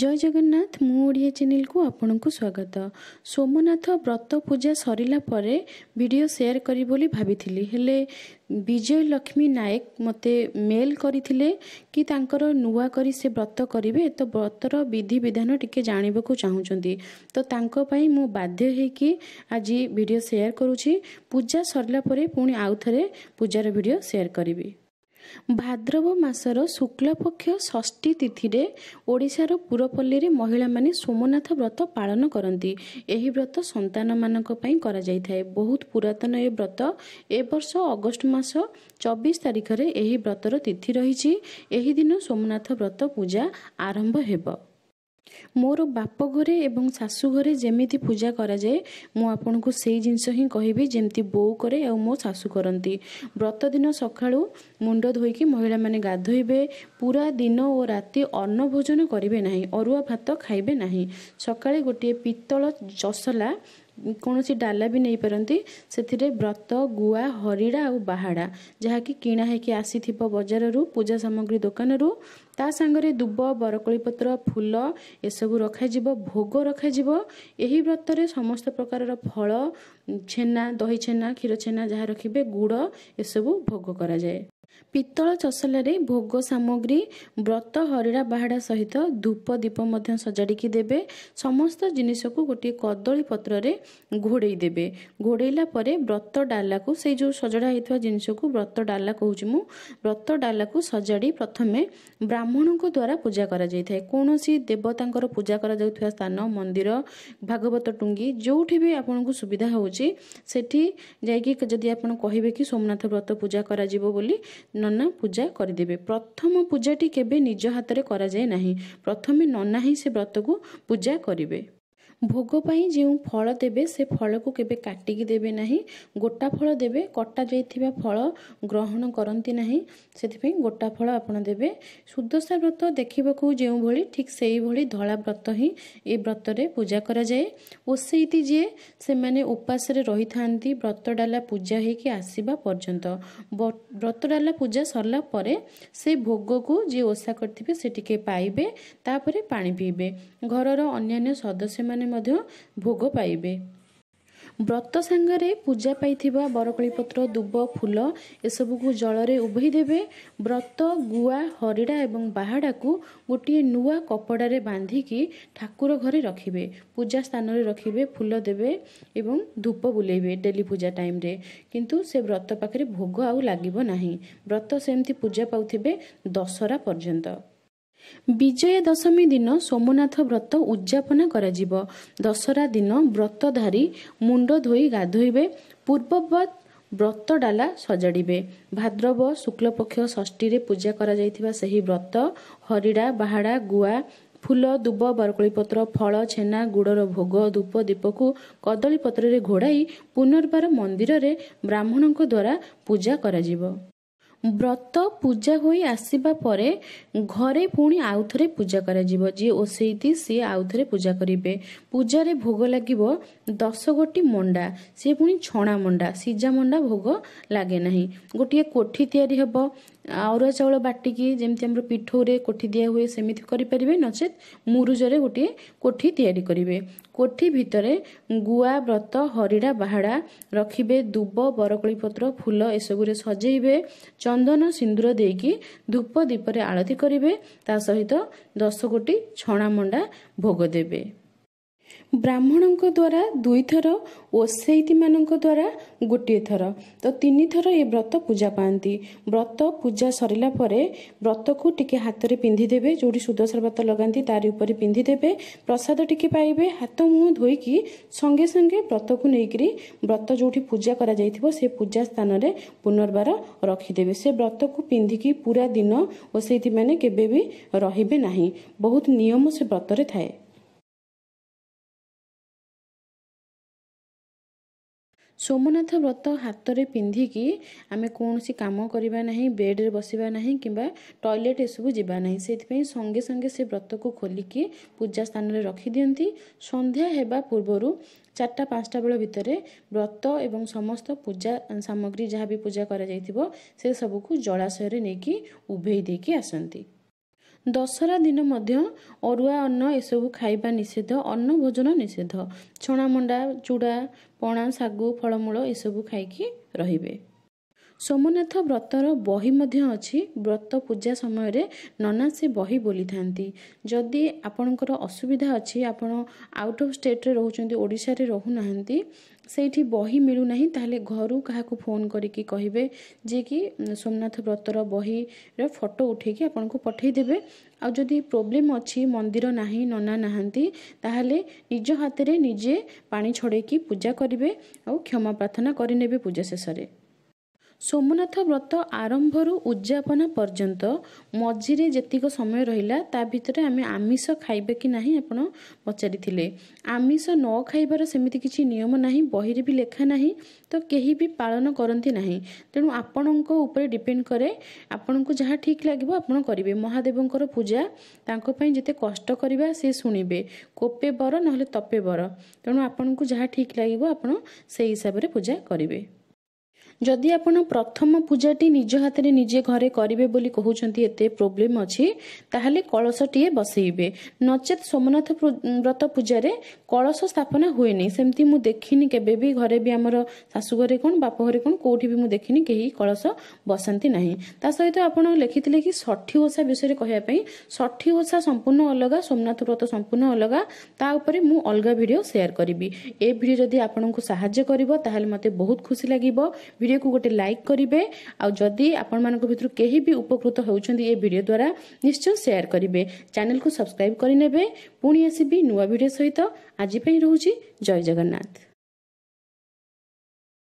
ଜୟ ଜଗନ୍ନାଥ ମୁଁ ଓଡ଼ିଆ ଚ୍ୟାନେଲକୁ ଆପଣଙ୍କୁ ସ୍ୱାଗତ ସୋମନାଥ ବ୍ରତ ପୂଜା ସରିଲା ପରେ ଭିଡ଼ିଓ ସେୟାର କରିବି ବୋଲି ଭାବିଥିଲି ହେଲେ ବିଜୟ ଲକ୍ଷ୍ମୀ ନାୟକ ମୋତେ ମେଲ୍ କରିଥିଲେ କି ତାଙ୍କର ନୂଆ କରି ସେ ବ୍ରତ କରିବେ ତ ବ୍ରତର ବିଧିବିଧାନ ଟିକେ ଜାଣିବାକୁ ଚାହୁଁଛନ୍ତି ତ ତାଙ୍କ ପାଇଁ ମୁଁ ବାଧ୍ୟ ହେଇକି ଆଜି ଭିଡ଼ିଓ ସେୟାର କରୁଛି ପୂଜା ସରିଲା ପରେ ପୁଣି ଆଉ ଥରେ ପୂଜାର ଭିଡ଼ିଓ ସେୟାର କରିବି ଭାଦ୍ରବ ମାସର ଶୁକ୍ଳପକ୍ଷ ଷଷ୍ଠୀ ତିଥିରେ ଓଡ଼ିଶାର ପୁରପଲ୍ଲୀରେ ମହିଳାମାନେ ସୋମନାଥ ବ୍ରତ ପାଳନ କରନ୍ତି ଏହି ବ୍ରତ ସନ୍ତାନମାନଙ୍କ ପାଇଁ କରାଯାଇଥାଏ ବହୁତ ପୁରାତନ ଏ ବ୍ରତ ଏ ବର୍ଷ ଅଗଷ୍ଟ ମାସ ଚବିଶ ତାରିଖରେ ଏହି ବ୍ରତର ତିଥି ରହିଛି ଏହି ଦିନ ସୋମନାଥ ବ୍ରତ ପୂଜା ଆରମ୍ଭ ହେବ ମୋର ବାପ ଘରେ ଏବଂ ଶାଶୁ ଘରେ ଯେମିତି ପୂଜା କରାଯାଏ ମୁଁ ଆପଣଙ୍କୁ ସେଇ ଜିନିଷ ହିଁ କହିବି ଯେମିତି ବୋଉ କରେ ଆଉ ମୋ ଶାଶୁ କରନ୍ତି ବ୍ରତ ଦିନ ସକାଳୁ ମୁଣ୍ଡ ଧୋଇକି ମହିଳାମାନେ ଗାଧୋଇବେ ପୁରା ଦିନ ଓ ରାତି ଅନ୍ନ ଭୋଜନ କରିବେ ନାହିଁ ଅରୁଆ ଭାତ ଖାଇବେ ନାହିଁ ସକାଳେ ଗୋଟିଏ ପିତ୍ତଳ ଚସଲା କୌଣସି ଡାଲା ବି ନେଇପାରନ୍ତି ସେଥିରେ ବ୍ରତ ଗୁଆ ହରିଡ଼ା ଆଉ ବାହାଡ଼ା ଯାହାକି କିଣା ହେଇକି ଆସିଥିବ ବଜାରରୁ ପୂଜା ସାମଗ୍ରୀ ଦୋକାନରୁ ତା ସାଙ୍ଗରେ ଦୁବ ବରକୋଳି ପତ୍ର ଫୁଲ ଏସବୁ ରଖାଯିବ ଭୋଗ ରଖାଯିବ ଏହି ବ୍ରତରେ ସମସ୍ତ ପ୍ରକାରର ଫଳ ଛେନା ଦହି ଛେନା କ୍ଷୀର ଛେନା ଯାହା ରଖିବେ ଗୁଡ଼ ଏସବୁ ଭୋଗ କରାଯାଏ ପିତ୍ତଳ ଚଷଲାରେ ଭୋଗ ସାମଗ୍ରୀ ବ୍ରତ ହରିଡ଼ା ବାହାଡ଼ା ସହିତ ଧୂପ ଦୀପ ମଧ୍ୟ ସଜାଡ଼ିକି ଦେବେ ସମସ୍ତ ଜିନିଷକୁ ଗୋଟିଏ କଦଳୀ ପତ୍ରରେ ଘୋଡ଼େଇ ଦେବେ ଘୋଡ଼େଇଲା ପରେ ବ୍ରତ ଡାଲାକୁ ସେଇ ଯେଉଁ ସଜଡ଼ା ହେଇଥିବା ଜିନିଷକୁ ବ୍ରତ ଡାଲା କହୁଛି ମୁଁ ବ୍ରତ ଡାଲାକୁ ସଜାଡ଼ି ପ୍ରଥମେ ବ୍ରାହ୍ମଣଙ୍କ ଦ୍ୱାରା ପୂଜା କରାଯାଇଥାଏ କୌଣସି ଦେବତାଙ୍କର ପୂଜା କରାଯାଉଥିବା ସ୍ଥାନ ମନ୍ଦିର ଭାଗବତ ଟୁଙ୍ଗି ଯେଉଁଠି ବି ଆପଣଙ୍କୁ ସୁବିଧା ହେଉଛି ସେଠି ଯାଇକି ଯଦି ଆପଣ କହିବେ କି ସୋମନାଥ ବ୍ରତ ପୂଜା କରାଯିବ ବୋଲି ନନା ପୂଜା କରିଦେବେ ପ୍ରଥମ ପୂଜାଟି କେବେ ନିଜ ହାତରେ କରାଯାଏ ନାହିଁ ପ୍ରଥମେ ନନା ହିଁ ସେ ବ୍ରତକୁ ପୂଜା କରିବେ ଭୋଗ ପାଇଁ ଯେଉଁ ଫଳ ଦେବେ ସେ ଫଳକୁ କେବେ କାଟିକି ଦେବେ ନାହିଁ ଗୋଟା ଫଳ ଦେବେ କଟା ଯାଇଥିବା ଫଳ ଗ୍ରହଣ କରନ୍ତି ନାହିଁ ସେଥିପାଇଁ ଗୋଟା ଫଳ ଆପଣ ଦେବେ ସୁଦଶା ବ୍ରତ ଦେଖିବାକୁ ଯେଉଁଭଳି ଠିକ୍ ସେଇଭଳି ଧଳା ବ୍ରତ ହିଁ ଏ ବ୍ରତରେ ପୂଜା କରାଯାଏ ଓସେଇତି ଯିଏ ସେମାନେ ଉପାସରେ ରହିଥାନ୍ତି ବ୍ରତ ଡାଲା ପୂଜା ହେଇକି ଆସିବା ପର୍ଯ୍ୟନ୍ତ ବ୍ରତ ଡାଲା ପୂଜା ସରିଲା ପରେ ସେ ଭୋଗକୁ ଯିଏ ଓଷା କରିଥିବେ ସେ ଟିକେ ପାଇବେ ତାପରେ ପାଣି ପିଇବେ ଘରର ଅନ୍ୟାନ୍ୟ ସଦସ୍ୟମାନେ ମଧ୍ୟ ଭୋଗ ପାଇବେ ବ୍ରତ ସାଙ୍ଗରେ ପୂଜା ପାଇଥିବା ବରକୋଳି ପତ୍ର ଦୁବ ଫୁଲ ଏସବୁକୁ ଜଳରେ ଉଭେଇ ଦେବେ ବ୍ରତ ଗୁଆ ହରିଡ଼ା ଏବଂ ବାହାଡ଼ାକୁ ଗୋଟିଏ ନୂଆ କପଡ଼ାରେ ବାନ୍ଧିକି ଠାକୁର ଘରେ ରଖିବେ ପୂଜା ସ୍ଥାନରେ ରଖିବେ ଫୁଲ ଦେବେ ଏବଂ ଧୂପ ବୁଲେଇବେ ଡେଲି ପୂଜା ଟାଇମ୍ରେ କିନ୍ତୁ ସେ ବ୍ରତ ପାଖରେ ଭୋଗ ଆଉ ଲାଗିବ ନାହିଁ ବ୍ରତ ସେମିତି ପୂଜା ପାଉଥିବେ ଦଶହରା ପର୍ଯ୍ୟନ୍ତ ବିଜୟା ଦଶମୀ ଦିନ ସୋମନାଥ ବ୍ରତ ଉଦ୍ଯାପନ କରାଯିବ ଦଶହରା ଦିନ ବ୍ରତ ଧାରି ମୁଣ୍ଡ ଧୋଇ ଗାଧୋଇବେ ପୂର୍ବବତ ବ୍ରତ ଡାଲା ସଜାଡ଼ିବେ ଭାଦ୍ରବ ଶୁକ୍ଲପକ୍ଷ ଷଷ୍ଠୀରେ ପୂଜା କରାଯାଇଥିବା ସେହି ବ୍ରତ ହରିଡ଼ା ବାହାଡ଼ା ଗୁଆ ଫୁଲ ଦୁବ ବରକୋଳିପତ୍ର ଫଳ ଛେନା ଗୁଡ଼ର ଭୋଗ ଧୂପ ଦୀପକୁ କଦଳୀପତ୍ରରେ ଘୋଡ଼ାଇ ପୁନର୍ବାର ମନ୍ଦିରରେ ବ୍ରାହ୍ମଣଙ୍କ ଦ୍ୱାରା ପୂଜା କରାଯିବ ବ୍ରତ ପୂଜା ହୋଇ ଆସିବା ପରେ ଘରେ ପୁଣି ଆଉଥରେ ପୂଜା କରାଯିବ ଯିଏ ଓସେଇତି ସିଏ ଆଉଥରେ ପୂଜା କରିବେ ପୂଜାରେ ଭୋଗ ଲାଗିବ ଦଶ ଗୋଟି ମଣ୍ଡା ସିଏ ପୁଣି ଛଣା ମଣ୍ଡା ସିଝା ମଣ୍ଡା ଭୋଗ ଲାଗେ ନାହିଁ ଗୋଟିଏ କୋଠି ତିଆରି ହେବ ଅରୁଆ ଚାଉଳ ବାଟିକି ଯେମିତି ଆମର ପିଠଉରେ କୋଠି ଦିଆ ହୁଏ ସେମିତି କରିପାରିବେ ନଚେତ୍ ମୁରୁଜରେ ଗୋଟିଏ କୋଠି ତିଆରି କରିବେ କୋଠି ଭିତରେ ଗୁଆ ବ୍ରତ ହରିଡ଼ା ବାହାଡ଼ା ରଖିବେ ଦୁବ ବରକୋଳି ପତ୍ର ଫୁଲ ଏସବୁରେ ସଜେଇବେ ଚନ୍ଦନ ସିନ୍ଦୁର ଦେଇକି ଧୂପ ଦୀପରେ ଆଳତି କରିବେ ତା ସହିତ ଦଶ କୋଟି ଛଣାମଣ୍ଡା ଭୋଗ ଦେବେ ବ୍ରାହ୍ମଣଙ୍କ ଦ୍ୱାରା ଦୁଇଥର ଓସେଇତିମାନଙ୍କ ଦ୍ୱାରା ଗୋଟିଏ ଥର ତ ତିନିଥର ଏ ବ୍ରତ ପୂଜା ପାଆନ୍ତି ବ୍ରତ ପୂଜା ସରିଲା ପରେ ବ୍ରତକୁ ଟିକେ ହାତରେ ପିନ୍ଧିଦେବେ ଯେଉଁଠି ସୁଦଶ୍ରବ୍ରତ ଲଗାନ୍ତି ତାରି ଉପରେ ପିନ୍ଧିଦେବେ ପ୍ରସାଦ ଟିକେ ପାଇବେ ହାତ ମୁହଁ ଧୋଇକି ସଙ୍ଗେ ସଙ୍ଗେ ବ୍ରତକୁ ନେଇକରି ବ୍ରତ ଯେଉଁଠି ପୂଜା କରାଯାଇଥିବ ସେ ପୂଜା ସ୍ଥାନରେ ପୁନର୍ବାର ରଖିଦେବେ ସେ ବ୍ରତକୁ ପିନ୍ଧିକି ପୁରା ଦିନ ଓସେଇତିମାନେ କେବେ ବି ରହିବେ ନାହିଁ ବହୁତ ନିୟମ ସେ ବ୍ରତରେ ଥାଏ ସୋମନାଥ ବ୍ରତ ହାତରେ ପିନ୍ଧିକି ଆମେ କୌଣସି କାମ କରିବା ନାହିଁ ବେଡ଼୍ରେ ବସିବା ନାହିଁ କିମ୍ବା ଟଏଲେଟ୍ ଏସବୁ ଯିବା ନାହିଁ ସେଥିପାଇଁ ସଙ୍ଗେ ସଙ୍ଗେ ସେ ବ୍ରତକୁ ଖୋଲିକି ପୂଜା ସ୍ଥାନରେ ରଖିଦିଅନ୍ତି ସନ୍ଧ୍ୟା ହେବା ପୂର୍ବରୁ ଚାରିଟା ପାଞ୍ଚଟା ବେଳ ଭିତରେ ବ୍ରତ ଏବଂ ସମସ୍ତ ପୂଜା ସାମଗ୍ରୀ ଯାହା ବି ପୂଜା କରାଯାଇଥିବ ସେ ସବୁକୁ ଜଳାଶୟରେ ନେଇକି ଉଭେଇ ଦେଇକି ଆସନ୍ତି ଦଶହରା ଦିନ ମଧ୍ୟ ଅରୁଆ ଅନ୍ନ ଏସବୁ ଖାଇବା ନିଷେଧ ଅନ୍ନ ଭୋଜନ ନିଷେଧ ଛଣାମଣ୍ଡା ଚୁଡ଼ା ପଣା ଶାଗୁ ଫଳମୂଳ ଏସବୁ ଖାଇକି ରହିବେ ସୋମନାଥ ବ୍ରତର ବହି ମଧ୍ୟ ଅଛି ବ୍ରତ ପୂଜା ସମୟରେ ନନା ସେ ବହି ବୋଲିଥାନ୍ତି ଯଦି ଆପଣଙ୍କର ଅସୁବିଧା ଅଛି ଆପଣ ଆଉଟ୍ ଅଫ୍ ଷ୍ଟେଟ୍ରେ ରହୁଛନ୍ତି ଓଡ଼ିଶାରେ ରହୁନାହାନ୍ତି ସେଇଠି ବହି ମିଳୁନାହିଁ ତାହେଲେ ଘରୁ କାହାକୁ ଫୋନ୍ କରିକି କହିବେ ଯିଏକି ସୋମନାଥ ବ୍ରତର ବହିର ଫଟୋ ଉଠାଇକି ଆପଣଙ୍କୁ ପଠାଇଦେବେ ଆଉ ଯଦି ପ୍ରୋବ୍ଲେମ୍ ଅଛି ମନ୍ଦିର ନାହିଁ ନନା ନାହାନ୍ତି ତାହେଲେ ନିଜ ହାତରେ ନିଜେ ପାଣି ଛଡ଼େଇକି ପୂଜା କରିବେ ଆଉ କ୍ଷମା ପ୍ରାର୍ଥନା କରିନେବେ ପୂଜା ଶେଷରେ ସୋମନାଥ ବ୍ରତ ଆରମ୍ଭରୁ ଉଦ୍ଯାପନା ପର୍ଯ୍ୟନ୍ତ ମଝିରେ ଯେତିକ ସମୟ ରହିଲା ତା ଭିତରେ ଆମେ ଆମିଷ ଖାଇବେ କି ନାହିଁ ଆପଣ ପଚାରିଥିଲେ ଆମିଷ ନ ଖାଇବାର ସେମିତି କିଛି ନିୟମ ନାହିଁ ବହିରେ ବି ଲେଖା ନାହିଁ ତ କେହି ବି ପାଳନ କରନ୍ତି ନାହିଁ ତେଣୁ ଆପଣଙ୍କ ଉପରେ ଡିପେଣ୍ଡ କରେ ଆପଣଙ୍କୁ ଯାହା ଠିକ୍ ଲାଗିବ ଆପଣ କରିବେ ମହାଦେବଙ୍କର ପୂଜା ତାଙ୍କ ପାଇଁ ଯେତେ କଷ୍ଟ କରିବା ସେ ଶୁଣିବେ କୋପେ ବର ନହେଲେ ତପେ ବର ତେଣୁ ଆପଣଙ୍କୁ ଯାହା ଠିକ୍ ଲାଗିବ ଆପଣ ସେଇ ହିସାବରେ ପୂଜା କରିବେ ଯଦି ଆପଣ ପ୍ରଥମ ପୂଜାଟି ନିଜ ହାତରେ ନିଜେ ଘରେ କରିବେ ବୋଲି କହୁଛନ୍ତି ଏତେ ପ୍ରୋବ୍ଲେମ୍ ଅଛି ତାହେଲେ କଳସଟିଏ ବସେଇବେ ନଚେତ୍ ସୋମନାଥ ବ୍ରତ ପୂଜାରେ କଳସ ସ୍ଥାପନା ହୁଏନି ସେମିତି ମୁଁ ଦେଖିନି କେବେ ବି ଘରେ ବି ଆମର ଶାଶୁଘରେ କ'ଣ ବାପ ଘରେ କ'ଣ କୋଉଠି ବି ମୁଁ ଦେଖିନି କେହି କଳସ ବସାନ୍ତି ନାହିଁ ତା ସହିତ ଆପଣ ଲେଖିଥିଲେ କି ଷଠି ଓଷା ବିଷୟରେ କହିବା ପାଇଁ ଷଠି ଓଷା ସମ୍ପୂର୍ଣ୍ଣ ଅଲଗା ସୋମନାଥ ବ୍ରତ ସମ୍ପୂର୍ଣ୍ଣ ଅଲଗା ତା ଉପରେ ମୁଁ ଅଲଗା ଭିଡ଼ିଓ ସେୟାର କରିବି ଏ ଭିଡ଼ିଓ ଯଦି ଆପଣଙ୍କୁ ସାହାଯ୍ୟ କରିବ ତାହେଲେ ମୋତେ ବହୁତ ଖୁସି ଲାଗିବ ଭିଡ଼ିଓ ଭିଡ଼ିଓକୁ ଗୋଟେ ଲାଇକ୍ କରିବେ ଆଉ ଯଦି ଆପଣମାନଙ୍କ ଭିତରୁ କେହି ବି ଉପକୃତ ହେଉଛନ୍ତି ଏ ଭିଡ଼ିଓ ଦ୍ୱାରା ନିଶ୍ଚୟ ସେୟାର କରିବେ ଚ୍ୟାନେଲକୁ ସବସ୍କ୍ରାଇବ୍ କରିନେବେ ପୁଣି ଆସିବି ନୂଆ ଭିଡ଼ିଓ ସହିତ ଆଜି ପାଇଁ ରହୁଛି ଜୟ ଜଗନ୍ନାଥ